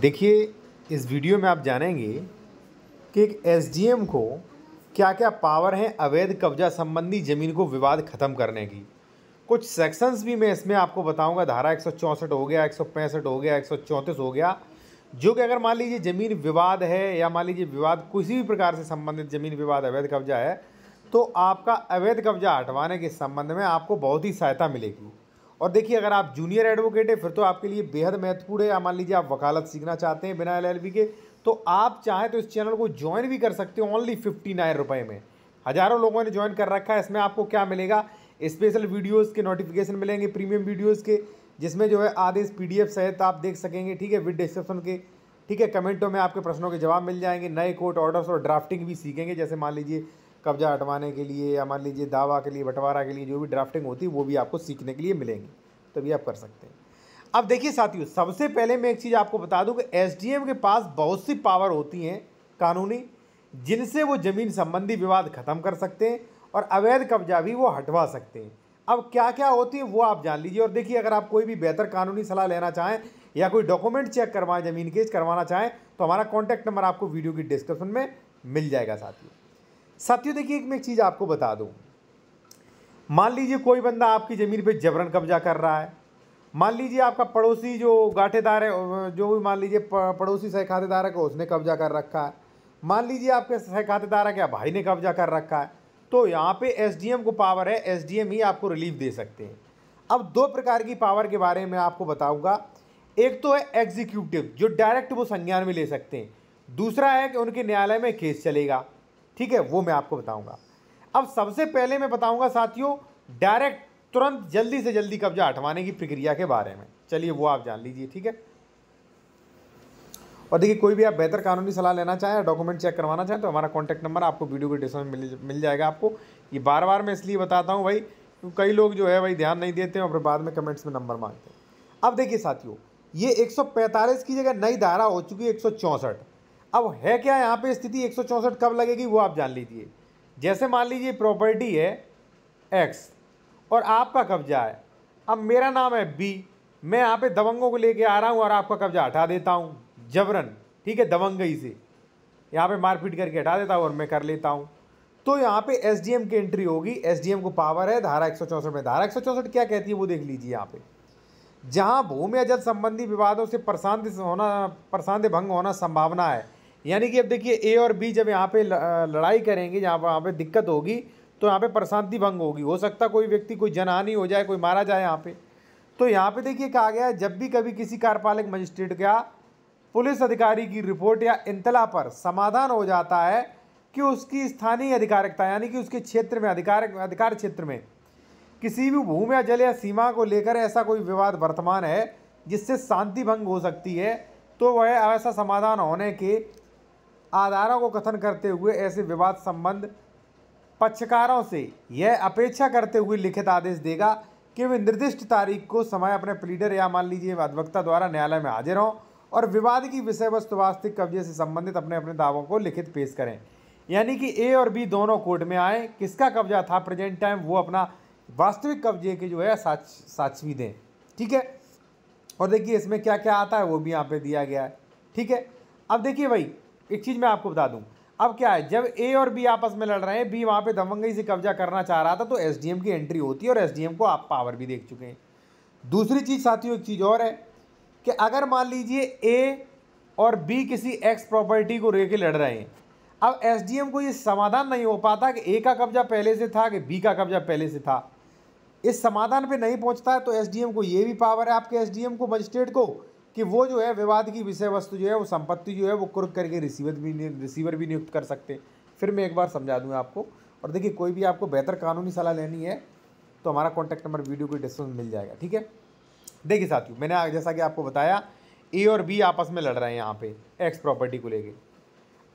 देखिए इस वीडियो में आप जानेंगे कि एक एसडीएम को क्या क्या पावर हैं अवैध कब्जा संबंधी ज़मीन को विवाद ख़त्म करने की कुछ सेक्शंस भी मैं इसमें आपको बताऊंगा धारा एक हो गया एक हो गया एक हो गया जो कि अगर मान लीजिए ज़मीन विवाद है या मान लीजिए विवाद किसी भी प्रकार से संबंधित ज़मीन विवाद अवैध कब्जा है तो आपका अवैध कब्जा हटवाने के संबंध में आपको बहुत ही सहायता मिलेगी और देखिए अगर आप जूनियर एडवोकेट हैं फिर तो आपके लिए बेहद महत्वपूर्ण है या मान लीजिए आप वकालत सीखना चाहते हैं बिना एल के तो आप चाहें तो इस चैनल को ज्वाइन भी कर सकते हो ओनली फिफ्टी नाइन रुपये में हज़ारों लोगों ने ज्वाइन कर रखा है इसमें आपको क्या मिलेगा स्पेशल वीडियोज़ के नोटिफिकेशन मिलेंगे प्रीमियम वीडियोज़ के जिसमें जो है आदेश पी डी सहित आप देख सकेंगे ठीक है विद डिस्क्रिप्शन के ठीक है कमेंटों में आपके प्रश्नों के जवाब मिल जाएंगे नए कोर्ट ऑर्डर्स और ड्राफ्टिंग भी सीखेंगे जैसे मान लीजिए कब्जा हटवाने के लिए या मान लीजिए दावा के लिए बंटवारा के लिए जो भी ड्राफ्टिंग होती है वो भी आपको सीखने के लिए मिलेंगी तभी आप कर सकते हैं अब देखिए साथियों सबसे पहले मैं एक चीज़ आपको बता दूं कि एसडीएम के पास बहुत सी पावर होती हैं कानूनी जिनसे वो ज़मीन संबंधी विवाद ख़त्म कर सकते हैं और अवैध कब्जा भी वो हटवा सकते हैं अब क्या क्या होती है वो आप जान लीजिए और देखिए अगर आप कोई भी बेहतर कानूनी सलाह लेना चाहें या कोई डॉक्यूमेंट चेक करवाएं ज़मीन केस करवाना चाहें तो हमारा कॉन्टैक्ट नंबर आपको वीडियो की डिस्क्रिप्शन में मिल जाएगा साथियों साथियों देखिए एक मैं एक चीज़ आपको बता दूँ मान लीजिए कोई बंदा आपकी ज़मीन पे जबरन कब्जा कर रहा है मान लीजिए आपका पड़ोसी जो गाठेदार है जो भी मान लीजिए पड़ोसी सहखातेदार है उसने कब्जा कर रखा है मान लीजिए आपके सहखातेदार है क्या भाई ने कब्जा कर रखा है तो यहाँ पे एसडीएम को पावर है एसडीएम ही आपको रिलीफ दे सकते हैं अब दो प्रकार की पावर के बारे में आपको बताऊँगा एक तो है एग्जीक्यूटिव जो डायरेक्ट वो संज्ञान में ले सकते हैं दूसरा है कि उनके न्यायालय में केस चलेगा ठीक है वो मैं आपको बताऊंगा अब सबसे पहले मैं बताऊंगा साथियों डायरेक्ट तुरंत जल्दी से जल्दी कब्जा हटवाने की प्रक्रिया के बारे में चलिए वो आप जान लीजिए ठीक है और देखिए कोई भी आप बेहतर कानूनी सलाह लेना चाहें या डॉक्यूमेंट चेक करवाना चाहें तो हमारा कॉन्टैक्ट नंबर आपको वीडियो के डिस्क्रिप्शन में मिल, मिल जाएगा आपको ये बार बार मैं इसलिए बताता हूँ भाई कई लोग जो है भाई ध्यान नहीं देते हैं और फिर बाद में कमेंट्स में नंबर मांगते हैं अब देखिए साथियों ये 145 की जगह नई धारा हो चुकी है एक अब है क्या यहाँ पे स्थिति एक कब लगेगी वो आप जान लीजिए जैसे मान लीजिए प्रॉपर्टी है एक्स और आपका कब्जा है अब मेरा नाम है बी मैं यहाँ पे दबंगों को लेके आ रहा हूँ और आपका कब्जा हटा देता हूँ जबरन ठीक है दबंगई से यहाँ पे मारपीट करके हटा देता हूँ और मैं कर लेता हूँ तो यहाँ पे एसडीएम की एंट्री होगी एसडीएम को पावर है धारा एक में धारा एक क्या कहती है वो देख लीजिए यहाँ पे जहाँ भूमि या जल संबंधी विवादों से प्रशांत होना प्रशांत भंग होना संभावना है यानी कि अब देखिए ए और बी जब यहाँ पे लड़ाई करेंगे जहाँ पर वहाँ पे दिक्कत होगी तो यहाँ पे प्रशांति भंग होगी हो सकता कोई व्यक्ति कोई जनहानि हो जाए कोई मारा जाए यहाँ पे तो यहाँ पे देखिए कहा गया है जब भी कभी किसी कार्यपालक मजिस्ट्रेट का पुलिस अधिकारी की रिपोर्ट या इंतला पर समाधान हो जाता है कि उसकी स्थानीय अधिकारिकता यानी कि उसके क्षेत्र में अधिकारक अधिकार क्षेत्र में किसी भी भूमि या जल या सीमा को लेकर ऐसा कोई विवाद वर्तमान है जिससे शांति भंग हो सकती है तो वह ऐसा समाधान होने के आधारों को कथन करते हुए ऐसे विवाद संबंध पक्षकारों से यह अपेक्षा करते हुए लिखित आदेश देगा कि वे निर्दिष्ट तारीख को समय अपने प्लीडर या मान लीजिए अधिवक्ता द्वारा न्यायालय में हाजिर हों और विवाद की विषय वस्तु वास्तविक कब्जे से संबंधित अपने अपने दावों को लिखित पेश करें यानी कि ए और बी दोनों कोर्ट में आए किसका कब्जा था प्रेजेंट टाइम वो अपना वास्तविक कब्जे के जो है साक्ष साक्षवी दें ठीक है और देखिए इसमें क्या क्या आता है वो भी यहाँ पे दिया गया है ठीक है अब देखिए भाई एक चीज़ मैं आपको बता दूँ अब क्या है जब ए और बी आपस में लड़ रहे हैं बी वहाँ पे दबंगई से कब्जा करना चाह रहा था तो एस की एंट्री होती है और एस को आप पावर भी देख चुके हैं दूसरी चीज़ साथियों एक चीज़ और है कि अगर मान लीजिए ए और बी किसी एक्स प्रॉपर्टी को लेके लड़ रहे हैं अब एसडीएम को ये समाधान नहीं हो पाता कि ए का कब्जा पहले से था कि बी का कब्जा पहले से था इस समाधान पे नहीं पहुंचता है तो एसडीएम को ये भी पावर है आपके एसडीएम को मजिस्ट्रेट को कि वो जो है विवाद की विषय वस्तु जो है वो संपत्ति जो है वो कुर्क करके रिसीवर भी रिसीवर भी नियुक्त कर सकते फिर मैं एक बार समझा दूँगा आपको और देखिए कोई भी आपको बेहतर कानूनी सलाह लेनी है तो हमारा कॉन्टैक्ट नंबर वीडियो को डिस्क्रिप्शन मिल जाएगा ठीक है देखिए साथियों मैंने जैसा कि आपको बताया ए और बी आपस में लड़ रहे हैं यहाँ पे एक्स प्रॉपर्टी को लेके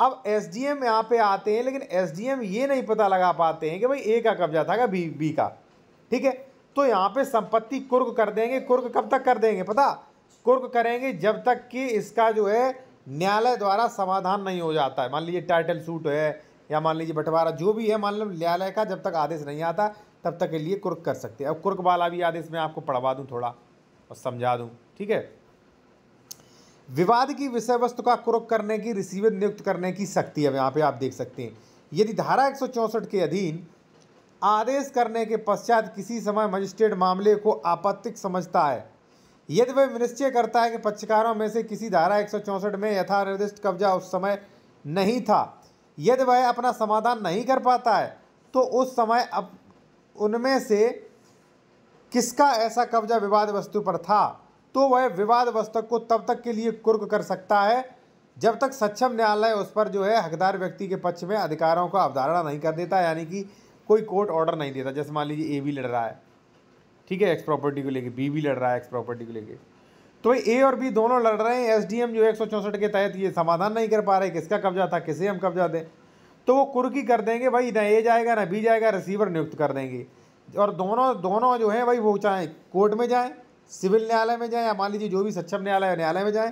अब एस डी एम यहाँ पे आते हैं लेकिन एस डी एम ये नहीं पता लगा पाते हैं कि भाई ए का कब्जा था क्या बी बी का ठीक है तो यहाँ पे संपत्ति कुर्क कर देंगे कुर्क कब तक कर देंगे पता कुर्क करेंगे जब तक कि इसका जो है न्यायालय द्वारा समाधान नहीं हो जाता है मान लीजिए टाइटल सूट है या मान लीजिए बंटवारा जो भी है मान लो न्यायालय का जब तक आदेश नहीं आता तब तक के लिए कुर्क कर सकते हैं अब कुर्क वाला भी आदेश मैं आपको पढ़वा दूँ थोड़ा और समझा दूँ ठीक है विवाद की विषय वस्तु का कुर्क करने की रिसीवर नियुक्त करने की शक्ति है यहाँ पे आप देख सकते हैं यदि धारा एक के अधीन आदेश करने के पश्चात किसी समय मजिस्ट्रेट मामले को आपत्तिक समझता है यदि वह निश्चय करता है कि पक्षकारों में से किसी धारा एक में यथानिर्दिष्ट कब्जा उस समय नहीं था यदि वह अपना समाधान नहीं कर पाता है तो उस समय अब उनमें से किसका ऐसा कब्जा विवाद वस्तु पर था तो वह विवाद वस्तु को तब तक के लिए कुर्क कर सकता है जब तक सक्षम न्यायालय उस पर जो है हकदार व्यक्ति के पक्ष में अधिकारों का अवधारणा नहीं कर देता यानी कि कोई कोर्ट ऑर्डर नहीं देता जैसे मान लीजिए ए भी लड़ रहा है ठीक है एक्स प्रॉपर्टी को लेके बी भी लड़ रहा है एक्स प्रॉपर्टी को लेके तो ए और बी दोनों लड़ रहे हैं एसडीएम जो एक के तहत ये समाधान नहीं कर पा रहे किसका कब्जा था किसे हम कब्जा दें तो वो कुर्की कर देंगे भाई ना ए जाएगा ना बी जाएगा रिसीवर नियुक्त कर देंगे और दोनों दोनों जो हैं भाई वो चाहे कोर्ट में जाएँ सिविल न्यायालय में जाएँ या मान लीजिए जो भी सक्षम न्यायालय है न्यायालय में जाएँ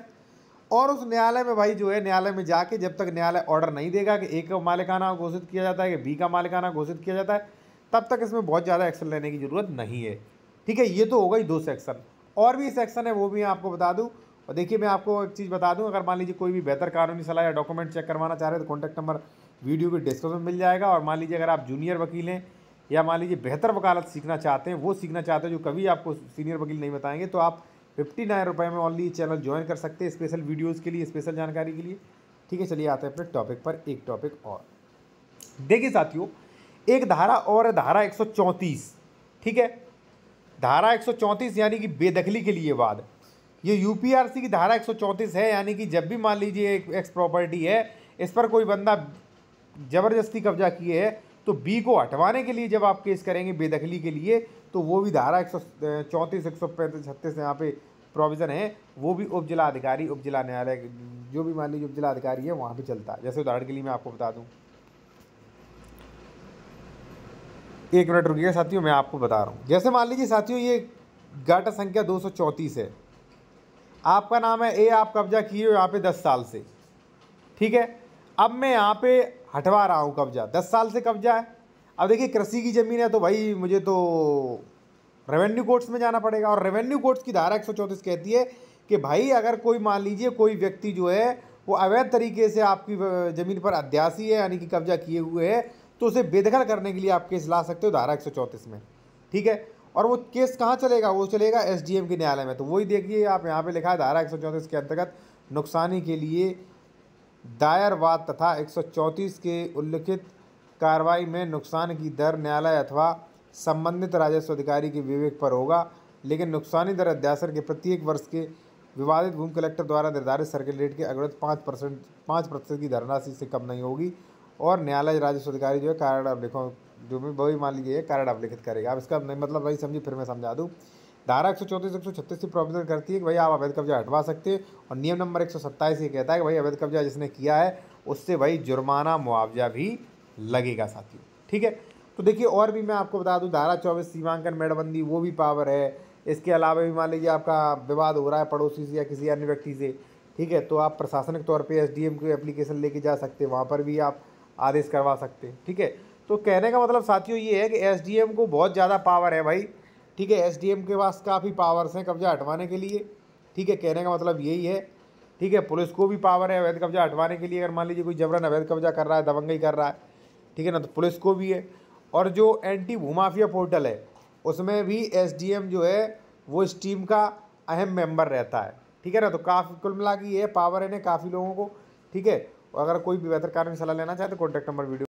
और उस न्यायालय में भाई जो है न्यायालय में जाके जब तक न्यायालय ऑर्डर नहीं देगा कि ए का मालिकाना घोषित किया जाता है कि बी का मालिकाना घोषित किया जाता है तब तक इसमें बहुत ज़्यादा एक्शन लेने की ज़रूरत नहीं है ठीक है ये तो होगा ही दो सेक्शन और भी सेक्शन है वो भी मैं आपको बता दूँ और देखिए मैं आपको एक चीज़ बता दूँ अगर मान लीजिए कोई भी बेहतर कानूनी सलाह या डॉक्यूमेंट चेक करवाना चाह रहे तो कॉन्टैक्ट नंबर वीडियो के डिस्क्रिप्शन मिल जाएगा और मान लीजिए अगर आप जूनियर वकील हैं या मान लीजिए बेहतर वकालत सीखना चाहते हैं वो सीखना चाहते हैं जो कभी आपको सीनियर वकील नहीं बताएंगे तो आप फिफ्टी नाइन रुपये में ऑनली चैनल ज्वाइन कर सकते हैं स्पेशल वीडियोज़ के लिए स्पेशल जानकारी के लिए ठीक है चलिए आते हैं अपने टॉपिक पर एक टॉपिक और देखिए साथियों एक धारा और धारा एक ठीक है धारा 134 यानी कि बेदखली के लिए वाद ये यूपीआरसी की धारा 134 है यानी कि जब भी मान लीजिए एक एक्स प्रॉपर्टी है इस पर कोई बंदा ज़बरदस्ती कब्जा किए है तो बी को हटवाने के लिए जब आप केस करेंगे बेदखली के लिए तो वो भी धारा एक सौ चौंतीस एक सौ पैंतीस छत्तीस यहाँ पे प्रोविज़न है वो भी उप जिला अधिकारी उप जिला न्यायालय जो भी मान लीजिए उप जिला अधिकारी है वहाँ पर चलता है जैसे उदाहरण के लिए मैं आपको बता दूँ एक मिनट रुकिएगा साथियों मैं आपको बता रहा हूँ जैसे मान लीजिए साथियों ये गाटा संख्या दो है आपका नाम है ए आप कब्जा किए हो यहाँ पे दस साल से ठीक है अब मैं यहाँ पे हटवा रहा हूँ कब्जा दस साल से कब्जा है अब देखिए कृषि की ज़मीन है तो भाई मुझे तो रेवेन्यू कोर्ट्स में जाना पड़ेगा और रेवेन्यू कोर्ट्स की धारा एक कहती है कि भाई अगर कोई मान लीजिए कोई व्यक्ति जो है वो अवैध तरीके से आपकी ज़मीन पर अध्यासी है यानी कि कब्जा किए हुए है तो उसे बेदखल करने के लिए आप केस ला सकते हो धारा एक में ठीक है और वो केस कहाँ चलेगा वो चलेगा एस के न्यायालय में तो वही देखिए आप यहाँ पर लिखा है धारा एक के अंतर्गत नुकसानी के लिए दायरवाद तथा एक के उल्लिखित कार्रवाई में नुकसान की दर न्यायालय अथवा संबंधित राजस्व अधिकारी के विवेक पर होगा लेकिन नुकसानी दर अध्यासन के प्रत्येक वर्ष के विवादित भूमि कलेक्टर द्वारा निर्धारित सर्किल रेट के अग्रत पाँच परसेंट पाँच प्रतिशत की धनराशि से कम नहीं होगी और न्यायालय राजस्व अधिकारी जो है कारण लिखो जो भी वही मान लीजिए कारण अवलिखित करेगा अब इसका नहीं मतलब वही समझिए फिर मैं समझा दूँ धारा एक सौ चौंतीस एक सौ छत्तीस की प्रोविजन करती है कि भाई आप अवैध कब्जा हटवा सकते हैं और नियम नंबर एक सौ सत्ताईस ये कहता है कि भाई अवैध कब्जा जिसने किया है उससे भाई जुर्माना मुआवजा भी लगेगा साथियों ठीक है तो देखिए और भी मैं आपको बता दूं धारा चौबीस सीमांकन मेड़बंदी वो भी पावर है इसके अलावा भी मान लीजिए आपका विवाद हो रहा है पड़ोसी से या किसी अन्य व्यक्ति से ठीक है तो आप प्रशासनिक तौर पर एस डी एम की एप्लीकेशन लेके जा सकते हैं वहाँ पर भी आप आदेश करवा सकते ठीक है तो कहने का मतलब साथियों ये है कि एस को बहुत ज़्यादा पावर है भाई ठीक है एस के पास काफ़ी पावर्स हैं कब्जा हटवाने के लिए ठीक है कहने का मतलब यही है ठीक है पुलिस को भी पावर है अवैध कब्जा हटवाने के लिए अगर मान लीजिए कोई जबरन अवैध कब्जा कर रहा है दबंगई कर रहा है ठीक है ना तो पुलिस को भी है और जो एंटी भूमाफिया पोर्टल है उसमें भी एसडीएम जो है वो इस टीम का अहम मेंबर रहता है ठीक है ना तो काफ़ी कुल मिला ये है पावर काफ़ी लोगों को ठीक है अगर कोई भी बेहतर कार में सलाह लेना चाहे तो कॉन्टैक्ट नंबर वीडियो